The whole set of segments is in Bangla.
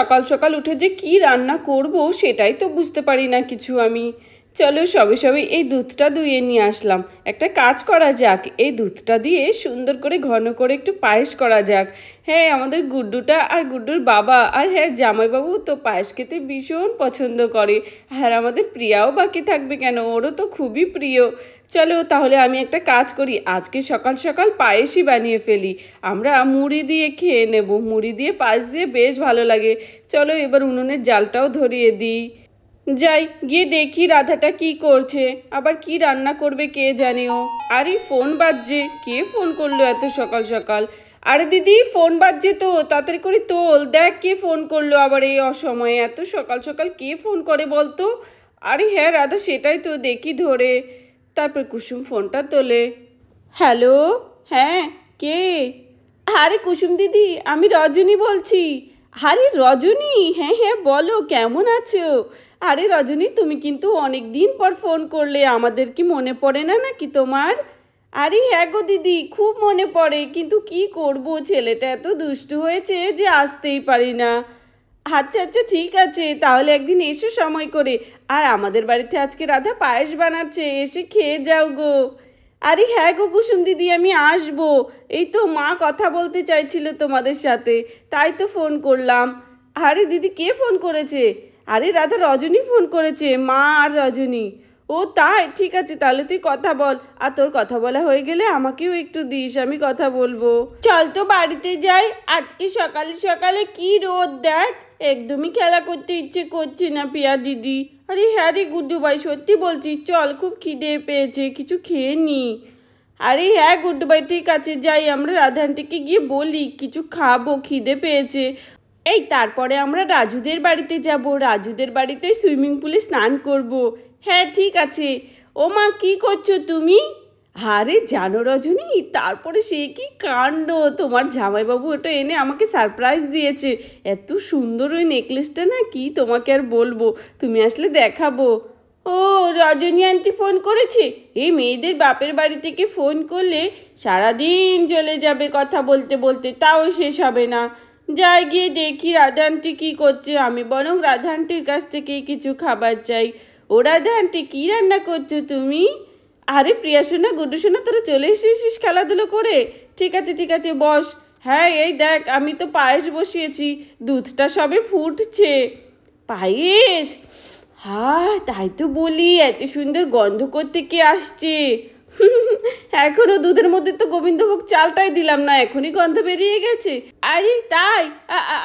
সকাল সকাল উঠে যে কি রান্না করব সেটাই তো বুঝতে পারি না কিছু আমি চলো সবে সবে এই দুধটা ধুয়ে নিয়ে আসলাম একটা কাজ করা যাক এই দুধটা দিয়ে সুন্দর করে ঘন করে একটু পায়েস করা যাক হ্যাঁ আমাদের গুড্ডুটা আর গুড্ডুর বাবা আর হ্যাঁ জামাইবাবু তো পায়েস খেতে ভীষণ পছন্দ করে আর আমাদের প্রিয়াও বাকি থাকবে কেন ওরও তো খুবই প্রিয় চলো তাহলে আমি একটা কাজ করি আজকে সকাল সকাল পায়েসই বানিয়ে ফেলি আমরা মুড়ি দিয়ে খেয়ে নেব মুড়ি দিয়ে পায়েস দিয়ে বেশ ভালো লাগে চলো এবার উনুনের জালটাও ধরিয়ে দিই যাই গিয়ে দেখি রাধাটা কি করছে আবার কি রান্না করবে কে জানেও আরে ফোন বাজছে কে ফোন করলো এত সকাল সকাল আরে দিদি ফোন বাজছে তো তাড়াতাড়ি করে তোল দেখ কে ফোন করলো আবার এই অসময়ে এত সকাল সকাল কে ফোন করে বলতো আরে হ্যাঁ রাধা সেটাই তো দেখি ধরে তারপর কুসুম ফোনটা তোলে হ্যালো হ্যাঁ কে আরে কুসুম দিদি আমি রজনী বলছি আরে রজনী হ্যাঁ হ্যাঁ বলো কেমন আছো আরে রজনী তুমি কিন্তু অনেক দিন পর ফোন করলে আমাদের কি মনে পড়ে না নাকি তোমার আরে হ্যাঁ গো দিদি খুব মনে পড়ে কিন্তু কি করব ছেলেটা এত দুষ্টু হয়েছে যে আসতেই পারি না আচ্ছা আচ্ছা ঠিক আছে তাহলে একদিন এসো সময় করে আর আমাদের বাড়িতে আজকে রাধা পায়েস বানাচ্ছে এসে খেয়ে যাও গো আরে হ্যাঁ গো কুসুম দিদি আমি আসবো এই তো মা কথা বলতে চাইছিল তোমাদের সাথে তাই তো ফোন করলাম আরে দিদি কে ফোন করেছে আরে রাধা রজনী ফোন করেছে মা আর রজনী ও তাই ঠিক আছে তাহলে তুই কথা বল আর তোর কথা বলা হয়ে গেলে আমাকেও একটু দিস আমি কথা বলবো চল তো বাড়িতে যাই আজকে সকালে সকালে কি রোদ দেখ একদমই খেলা করতে ইচ্ছে করছে না পিয়া দিদি আরে হ্যাঁ রে গুড্ডু ভাই সত্যি বলছিস চল খুব খিদে পেয়েছে কিছু খেয়ে নি আরে হ্যাঁ গুড্ডু ভাই ঠিক আছে যাই আমরা রাধানটিকে গিয়ে বলি কিছু খাবো খিদে পেয়েছে এই তারপরে আমরা রাজুদের বাড়িতে যাব রাজুদের বাড়িতে সুইমিং পুলে স্নান করব। হ্যাঁ ঠিক আছে ও মা কী করছো তুমি আরে জানো রজনী তারপরে সে কি কাণ্ড তোমার জামাইবাবু ওটা এনে আমাকে সারপ্রাইজ দিয়েছে এত সুন্দর ওই নেকলেসটা না কি তোমাকে আর বলবো তুমি আসলে দেখাবো ও রজনী আন্টি ফোন করেছে এই মেয়েদের বাপের বাড়ি থেকে ফোন করলে সারাদিন চলে যাবে কথা বলতে বলতে তাও শেষ হবে না যাই গিয়ে দেখি রাধা আন্টি কী করছে আমি বরং রাধা আন্টির কাছ থেকে কিছু খাবার চাই ও রাধা আন্টি কী রান্না করছো তুমি আরে প্রিয়া সোনা গুড্ডু সোনা তোরা চলে এসেছিস খেলাধুলো করে ঠিক আছে ঠিক আছে বস হ্যাঁ এই দেখ আমি তো পায়েস বসিয়েছি দুধটা সবে ফুটছে পায়েস হা তাই তো বলি এত সুন্দর গন্ধ করতে কে আসছে এখনো দুধের মধ্যে তো গোবিন্দভোগ চালটাই দিলাম না এখনই গন্ধ বেরিয়ে গেছে আরে তাই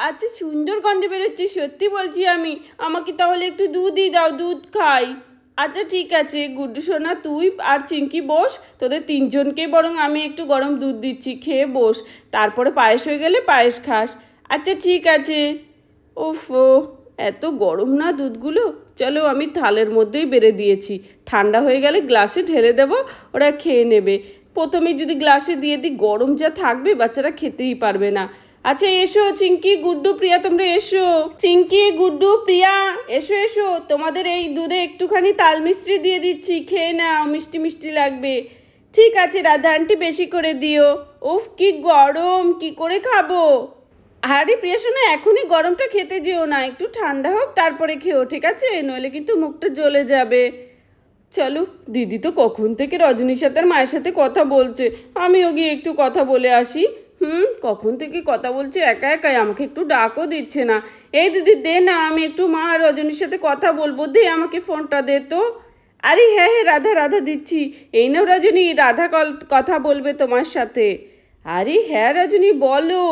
আচ্ছা সুন্দর গন্ধ বেরোচ্ছে সত্যি বলছি আমি আমাকে তাহলে একটু দুধই দাও দুধ খাই আচ্ছা ঠিক আছে গুড্ডু সোনা তুই আর চিঙ্কি বস তোদের তিনজনকেই বরং আমি একটু গরম দুধ দিচ্ছি খেয়ে বস তারপরে পায়েস হয়ে গেলে পায়েস খাস আচ্ছা ঠিক আছে ওফো এত গরম না দুধগুলো চলো আমি থালের মধ্যেই বেড়ে দিয়েছি ঠান্ডা হয়ে গেলে গ্লাসে ঢেলে দেব ওরা খেয়ে নেবে প্রথমে যদি গ্লাসে দিয়ে দিই গরম যা থাকবে বাচ্চারা খেতেই পারবে না আচ্ছা এসো চিঙ্কি গুড্ডু প্রিয়া তোমরা এসো চিঙ্কি গুড্ডু প্রিয়া এসো এসো তোমাদের এই দুধে একটুখানি তাল মিষ্টি দিয়ে দিচ্ছি খেয়ে নাও মিষ্টি মিষ্টি লাগবে ঠিক আছে রাধা আন্টি বেশি করে দিও উফ কি গরম কি করে খাবো আরে প্রিয়া শোনো এখনই গরমটা খেতে যেও না একটু ঠান্ডা হোক তারপরে খেও ঠিক আছে নইলে কিন্তু মুখটা জ্বলে যাবে চলো দিদি তো কখন থেকে রজনীর সাথে আর মায়ের সাথে কথা বলছে আমিও গিয়ে একটু কথা বলে আসি হুম কখন থেকে কথা বলছি একা একাই আমাকে একটু ডাকও দিচ্ছে না এই দিদি দে না আমি একটু মা রজনীর সাথে কথা বলবো দে আমাকে ফোনটা দে তো আরে হ্যাঁ হ্যাঁ রাধা রাধা দিচ্ছি এই নাও রজনী রাধা কথা বলবে তোমার সাথে আরে হ্যাঁ রজনী বলো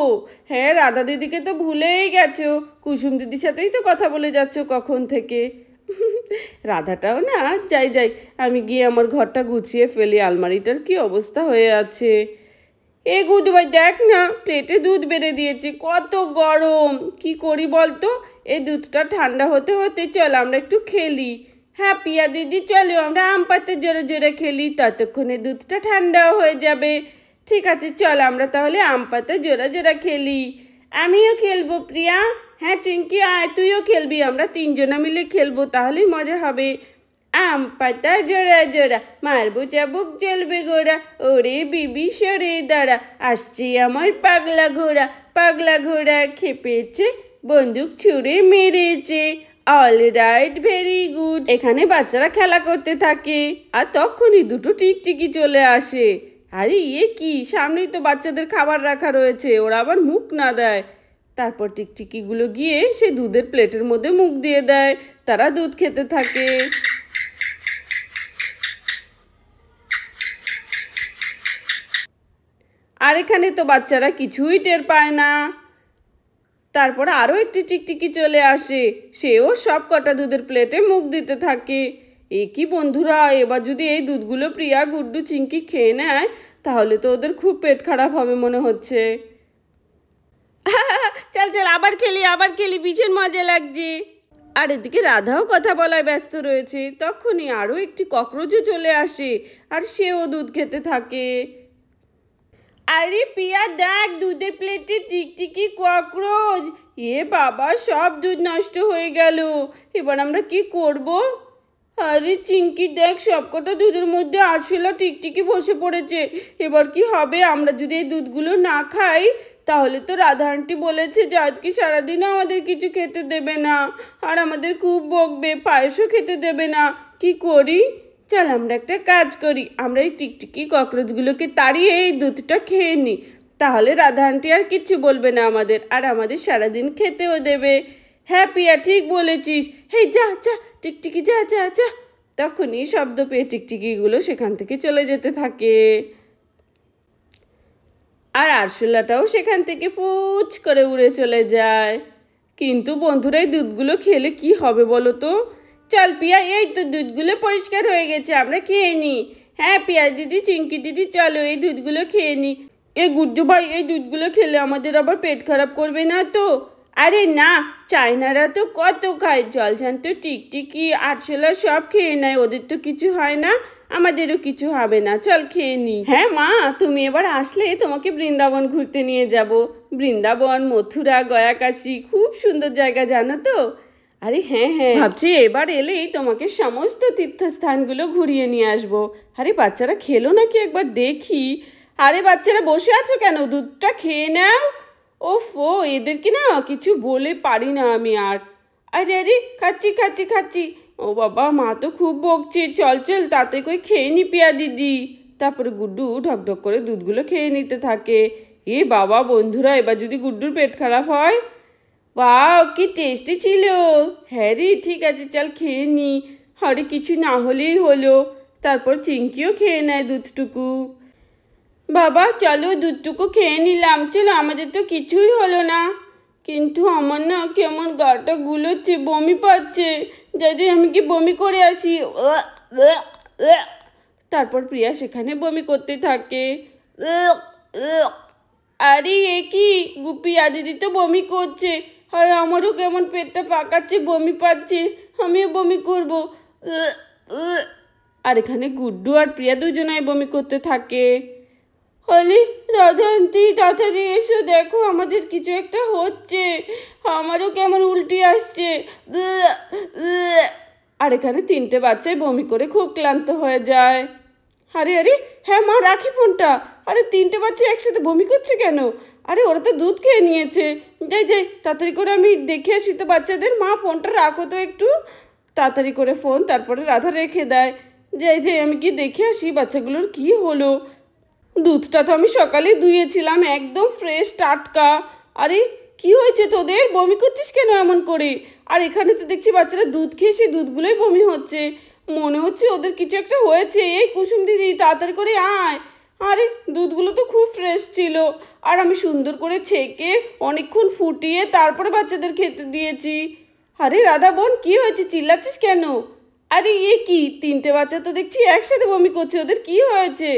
হ্যাঁ রাধা দিদিকে তো ভুলেই গেছো কুসুম দিদির সাথেই তো কথা বলে যাচ্ছ কখন থেকে রাধাটাও না যাই যাই আমি গিয়ে আমার ঘরটা গুছিয়ে ফেলি আলমারিটার কি অবস্থা হয়ে আছে এ গুড ভাই দেখ না প্লেটে দুধ বেড়ে দিয়েছি কত গরম কি করি বলতো এই দুধটা ঠান্ডা হতে হতে চল আমরা একটু খেলি হ্যাঁ পিয়া দিদি চলো আমরা আম পাতে জোরে জোরে খেলি ততক্ষণে দুধটা ঠান্ডাও হয়ে যাবে ঠিক আছে চল আমরা তাহলে আম পাতে জোরে জোরে খেলি আমিও খেলবো প্রিয়া হ্যাঁ চিঙ্কি আয় তুইও খেলবি আমরা তিনজনা মিলে খেলবো তাহলেই মজা হবে আম পাতা জোড়া জোড়া মারবো চাবুক চলবে ঘোড়া ওরে বিবি সরে দাঁড়া আসছে আমার পাগলা ঘোড়া পাগলা ঘোড়া খেপেছে বন্দুক ছুড়ে মেরেছে অল রাইট ভেরি গুড এখানে বাচ্চারা খেলা করতে থাকে আর তখনই দুটো টিকটিকি চলে আসে আরে ইয়ে কি সামনেই তো বাচ্চাদের খাবার রাখা রয়েছে ওরা আবার মুখ না দেয় তারপর টিকটিকিগুলো গিয়ে সে দুধের প্লেটের মধ্যে মুখ দিয়ে দেয় তারা দুধ খেতে থাকে আর এখানে তো বাচ্চারা কিছুই টের পায় না তারপর আরও একটি টিকটিকি চলে আসে সেও সব কটা দুধের প্লেটে মুখ দিতে থাকে এ কি বন্ধুরা এবার যদি এই দুধগুলো প্রিয়া গুড্ডু চিংকি খেয়ে নেয় তাহলে তো ওদের খুব পেট খারাপ হবে মনে হচ্ছে চল চল আবার খেলি আবার খেলি ভীষণ মজা লাগছে আর এদিকে রাধাও কথা বলায় ব্যস্ত রয়েছে তখনই আরও একটি ককরোচও চলে আসে আর সেও দুধ খেতে থাকে আরে পিয়া দেখ দুধের প্লেটে টিকটিকি ককরোচ এ বাবা সব দুধ নষ্ট হয়ে গেল এবার আমরা কি করব আরে চিঙ্কি দেখ সবকটা দুধের মধ্যে আরশোলা টিকটিকি বসে পড়েছে এবার কি হবে আমরা যদি এই দুধগুলো না খাই তাহলে তো রাধারণটি বলেছে যে আজকে সারাদিনও আমাদের কিছু খেতে দেবে না আর আমাদের খুব বকবে পায়েসও খেতে দেবে না কি করি চল আমরা একটা কাজ করি আমরা এই টিকটিকি ককরোচগুলোকে তাড়িয়ে এই দুধটা খেয়ে নিই তাহলে রাধা আন্টি আর কিছু বলবে না আমাদের আর আমাদের সারাদিন খেতেও দেবে হ্যাঁ পিয়া ঠিক বলেছিস হেই যা যা টিকটিকি যা যা যা তখনই শব্দ পেয়ে টিকটিকিগুলো সেখান থেকে চলে যেতে থাকে আর আরশোলাটাও সেখান থেকে পুচ করে উড়ে চলে যায় কিন্তু বন্ধুরা এই দুধগুলো খেলে কি হবে বলো তো চল পিয়া এই তো দুধগুলো পরিষ্কার হয়ে গেছে আমরা খেয়ে নিই হ্যাঁ পিয়া দিদি চিঙ্কি দিদি চলো এই দুধগুলো খেয়ে নিই এ গুড্ডু ভাই এই দুধগুলো খেলে আমাদের আবার পেট খারাপ করবে না তো আরে না চায়নারা তো কত খায় জল তো টিকটিকি আটশোলা সব খেয়ে নেয় ওদের তো কিছু হয় না আমাদেরও কিছু হবে না চল খেয়ে নি হ্যাঁ মা তুমি এবার আসলে তোমাকে বৃন্দাবন ঘুরতে নিয়ে যাব বৃন্দাবন মথুরা গয়াকাশি খুব সুন্দর জায়গা জানো তো আরে হ্যাঁ হ্যাঁ ভাবছি এবার এলেই তোমাকে সমস্ত তীর্থস্থানগুলো ঘুরিয়ে নিয়ে আসবো আরে বাচ্চারা খেলো নাকি একবার দেখি আরে বাচ্চারা বসে আছো কেন দুধটা খেয়ে নাও ওফো এদেরকে না কিছু বলে পারি না আমি আর আরে আরে খাচ্ছি খাচ্ছি খাচ্ছি ও বাবা মা তো খুব বকছে চল চল তাতে করে খেয়ে নি পিয়া দিদি তারপরে গুড্ডু ঢকঢক করে দুধগুলো খেয়ে নিতে থাকে এ বাবা বন্ধুরা এবার যদি গুড্ডুর পেট খারাপ হয় বাও কি টেস্টি ছিল হ্যাঁ রে ঠিক আছে চল খেয়ে নি হরে কিছু না হলেই হলো তারপর চিঙ্কিও খেয়ে নেয় দুধটুকু বাবা চলো দুধটুকু খেয়ে নিলাম চলো আমাদের তো কিছুই হলো না কিন্তু আমার না কেমন গাটা গুলোচ্ছে বমি পাচ্ছে যাই আমি কি বমি করে আসি তারপর প্রিয়া সেখানে বমি করতে থাকে আরে এ কি গুপি আদিদি তো বমি করছে আর আমারও কেমন পেটটা পাকাচ্ছে বমি পাচ্ছে আমিও বমি করবো আর এখানে গুড্ডু আর প্রিয়া দুজনাই বমি করতে থাকে হলি রাধান্তি তাড়াতাড়ি এসো দেখো আমাদের কিছু একটা হচ্ছে আমারও কেমন উল্টি আসছে আর এখানে তিনটে বাচ্চাই বমি করে খুব ক্লান্ত হয়ে যায় আরে আরে হ্যাঁ মা রাখি ফোনটা আরে তিনটে বাচ্চা একসাথে বমি করছে কেন আরে ওরা তো দুধ খেয়ে নিয়েছে যাই যাই তাড়াতাড়ি করে আমি দেখে আসি তো বাচ্চাদের মা ফোনটা রাখো তো একটু তাড়াতাড়ি করে ফোন তারপরে রাধা রেখে দেয় যাই যাই আমি কি দেখে আসি বাচ্চাগুলোর কি হলো দুধটা তো আমি সকালে ধুয়েছিলাম একদম ফ্রেশ টাটকা আরে কি হয়েছে তোদের বমি করছিস কেন এমন করে আর এখানে তো দেখছি বাচ্চারা দুধ খেয়ে সেই দুধগুলোই বমি হচ্ছে মনে হচ্ছে ওদের কিছু একটা হয়েছে এই কুসুম দিদি তাড়াতাড়ি করে আয় আরে দুধগুলো তো খুব ফ্রেশ ছিল আর আমি সুন্দর করে ছেঁকে অনেকক্ষণ ফুটিয়ে তারপরে বাচ্চাদের খেতে দিয়েছি আরে রাধা বোন কী হয়েছে চিল্লাচ্ছিস কেন আরে ইয়ে কি তিনটে বাচ্চা তো দেখছি একসাথে বমি করছে ওদের কি হয়েছে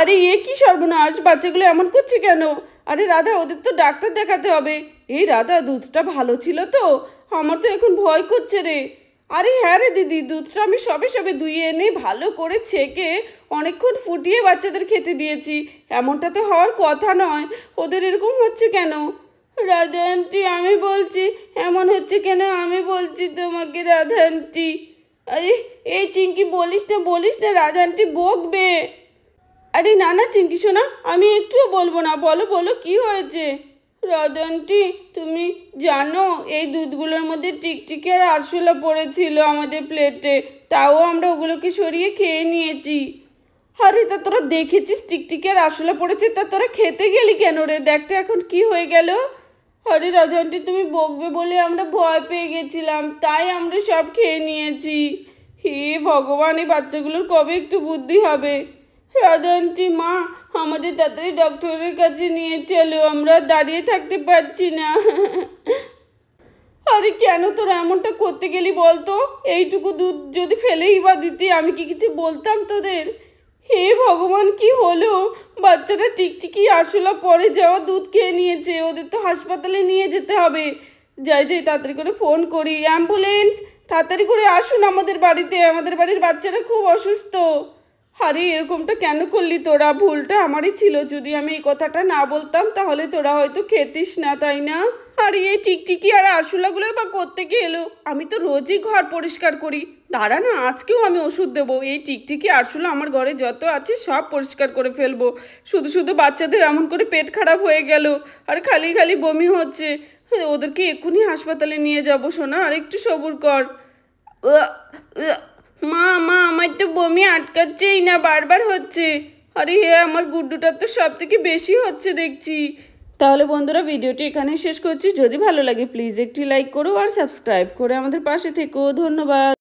আরে এ ইয়ে কি সর্বনাশ বাচ্চাগুলো এমন করছে কেন আরে রাধা ওদের তো ডাক্তার দেখাতে হবে এই রাধা দুধটা ভালো ছিল তো আমার তো এখন ভয় করছে রে আরে হ্যাঁ রে দিদি দুধটা আমি সবে সবে ধুয়ে এনে ভালো করে ছেঁকে অনেকক্ষণ ফুটিয়ে বাচ্চাদের খেতে দিয়েছি এমনটা তো হওয়ার কথা নয় ওদের এরকম হচ্ছে কেন রাধা আমি বলছি এমন হচ্ছে কেন আমি বলছি তোমাকে রাধা আরে এই চিঙ্কি বলিস না বলিস না রাধা বকবে আরে না না চিঙ্কি শোনা আমি একটুও বলবো না বলো বলো কি হয়েছে রতনটি তুমি জানো এই দুধগুলোর মধ্যে টিকটিকি আর আরশোলা পড়েছিল আমাদের প্লেটে তাও আমরা ওগুলোকে সরিয়ে খেয়ে নিয়েছি আরে তা তোরা দেখেছিস টিকটিকি আর আরশোলা পড়েছে তা তোরা খেতে গেলি কেন রে দেখতে এখন কি হয়ে গেল হরে রজনটি তুমি বকবে বলে আমরা ভয় পেয়ে গেছিলাম তাই আমরা সব খেয়ে নিয়েছি হে ভগবান এই বাচ্চাগুলোর কবে একটু বুদ্ধি হবে রাধান্তি মা আমাদের তাড়াতাড়ি ডক্টরের কাছে নিয়ে চলো আমরা দাঁড়িয়ে থাকতে পারছি না আরে কেন তোরা এমনটা করতে গেলি বলতো এইটুকু দুধ যদি ফেলেই বা দিতি আমি কি কিছু বলতাম তোদের হে ভগবান কি হলো বাচ্চাটা টিকটিকি আরশোলা পরে যাওয়া দুধ খেয়ে নিয়েছে ওদের তো হাসপাতালে নিয়ে যেতে হবে যাই যাই তাড়াতাড়ি করে ফোন করি অ্যাম্বুলেন্স তাড়াতাড়ি করে আসুন আমাদের বাড়িতে আমাদের বাড়ির বাচ্চারা খুব অসুস্থ আরে এরকমটা কেন করলি তোরা ভুলটা আমারই ছিল যদি আমি এই কথাটা না বলতাম তাহলে তোরা হয়তো খেতিস না তাই না আর এই টিকটিকি আর আরশোলাগুলো বা করতে গিয়ে এলো আমি তো রোজই ঘর পরিষ্কার করি দাঁড়া না আজকেও আমি ওষুধ দেবো এই টিকটিকি আরশোলা আমার ঘরে যত আছে সব পরিষ্কার করে ফেলবো শুধু শুধু বাচ্চাদের এমন করে পেট খারাপ হয়ে গেল আর খালি খালি বমি হচ্ছে ওদেরকে এক্ষুনি হাসপাতালে নিয়ে যাবো সোনা আর একটু সবুর কর মা মা আমার তো বমি আটকাচ্ছেই না বারবার হচ্ছে আরে হে আমার গুড্ডুটার তো সব থেকে বেশি হচ্ছে দেখছি তাহলে বন্ধুরা ভিডিওটি এখানেই শেষ করছি যদি ভালো লাগে প্লিজ একটি লাইক করো আর সাবস্ক্রাইব করে আমাদের পাশে থেকো ধন্যবাদ